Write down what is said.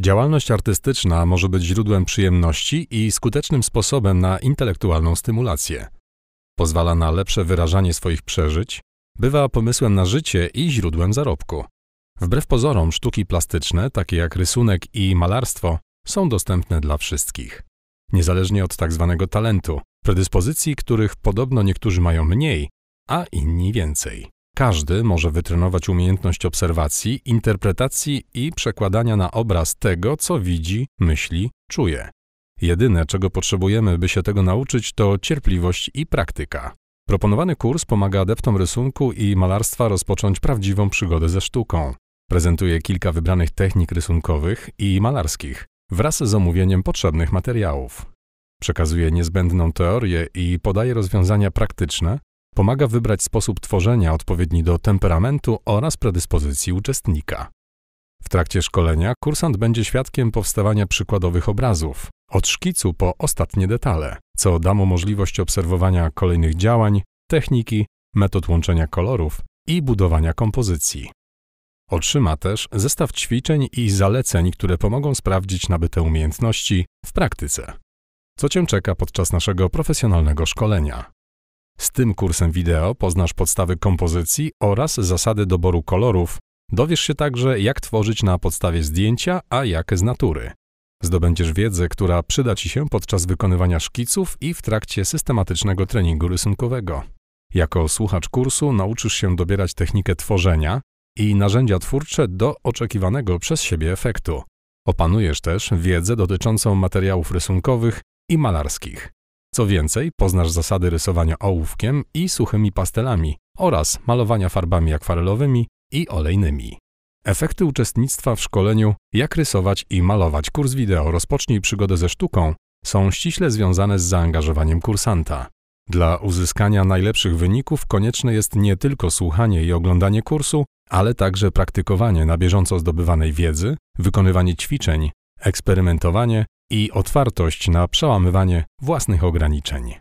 Działalność artystyczna może być źródłem przyjemności i skutecznym sposobem na intelektualną stymulację. Pozwala na lepsze wyrażanie swoich przeżyć, bywa pomysłem na życie i źródłem zarobku. Wbrew pozorom, sztuki plastyczne, takie jak rysunek i malarstwo, są dostępne dla wszystkich. Niezależnie od tak zwanego talentu, predyspozycji, których podobno niektórzy mają mniej, a inni więcej każdy może wytrenować umiejętność obserwacji, interpretacji i przekładania na obraz tego, co widzi, myśli, czuje. Jedyne, czego potrzebujemy, by się tego nauczyć, to cierpliwość i praktyka. Proponowany kurs pomaga adeptom rysunku i malarstwa rozpocząć prawdziwą przygodę ze sztuką. Prezentuje kilka wybranych technik rysunkowych i malarskich wraz z omówieniem potrzebnych materiałów. Przekazuje niezbędną teorię i podaje rozwiązania praktyczne, Pomaga wybrać sposób tworzenia odpowiedni do temperamentu oraz predyspozycji uczestnika. W trakcie szkolenia kursant będzie świadkiem powstawania przykładowych obrazów, od szkicu po ostatnie detale, co da mu możliwość obserwowania kolejnych działań, techniki, metod łączenia kolorów i budowania kompozycji. Otrzyma też zestaw ćwiczeń i zaleceń, które pomogą sprawdzić nabyte umiejętności w praktyce. Co Cię czeka podczas naszego profesjonalnego szkolenia? Z tym kursem wideo poznasz podstawy kompozycji oraz zasady doboru kolorów. Dowiesz się także, jak tworzyć na podstawie zdjęcia, a jak z natury. Zdobędziesz wiedzę, która przyda Ci się podczas wykonywania szkiców i w trakcie systematycznego treningu rysunkowego. Jako słuchacz kursu nauczysz się dobierać technikę tworzenia i narzędzia twórcze do oczekiwanego przez siebie efektu. Opanujesz też wiedzę dotyczącą materiałów rysunkowych i malarskich. Co więcej, poznasz zasady rysowania ołówkiem i suchymi pastelami oraz malowania farbami akwarelowymi i olejnymi. Efekty uczestnictwa w szkoleniu Jak rysować i malować kurs wideo Rozpocznij przygodę ze sztuką są ściśle związane z zaangażowaniem kursanta. Dla uzyskania najlepszych wyników konieczne jest nie tylko słuchanie i oglądanie kursu, ale także praktykowanie na bieżąco zdobywanej wiedzy, wykonywanie ćwiczeń, eksperymentowanie i otwartość na przełamywanie własnych ograniczeń.